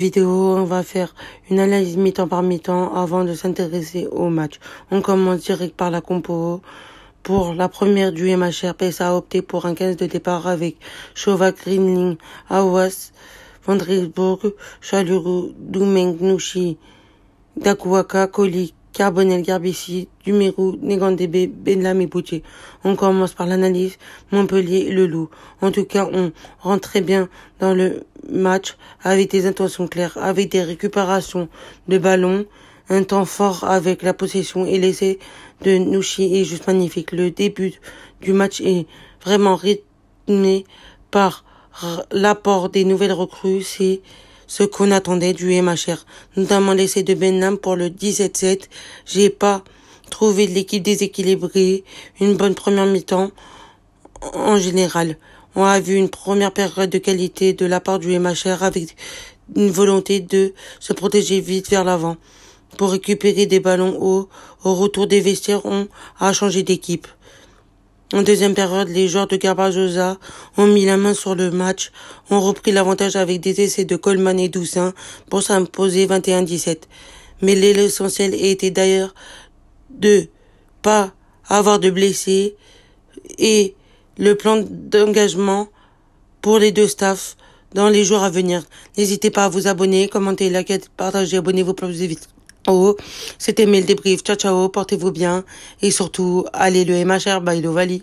vidéo, on va faire une analyse mi-temps par mi-temps avant de s'intéresser au match. On commence direct par la compo. Pour la première du chère PSA a opté pour un 15 de départ avec Chova, Greenling, Awas, Vandrisburg, Chaluru, Doumeng, Dakuaka, Kolik, Carbonel, Garbici, Dumérou, Négandébé, Benlam et Boutier. On commence par l'analyse, Montpellier et le Loup. En tout cas, on rentre très bien dans le match avec des intentions claires, avec des récupérations de ballons, un temps fort avec la possession et l'essai de Nouchi est juste magnifique. Le début du match est vraiment rythmé par l'apport des nouvelles recrues ce qu'on attendait du MHR, notamment l'essai de Benham pour le 17-7. J'ai pas trouvé de l'équipe déséquilibrée, une bonne première mi-temps en général. On a vu une première période de qualité de la part du MHR avec une volonté de se protéger vite vers l'avant. Pour récupérer des ballons hauts, au retour des vestiaires, on a changé d'équipe. En deuxième période, les joueurs de Garbajosa ont mis la main sur le match, ont repris l'avantage avec des essais de Coleman et Doussin pour s'imposer 21-17. Mais l'essentiel était d'ailleurs de pas avoir de blessés et le plan d'engagement pour les deux staffs dans les jours à venir. N'hésitez pas à vous abonner, commenter, liker, partager, abonnez-vous pour plus vite. Oh, c'était Mel Débrief. Ciao, ciao. Portez-vous bien. Et surtout, allez le MHR by Lovali.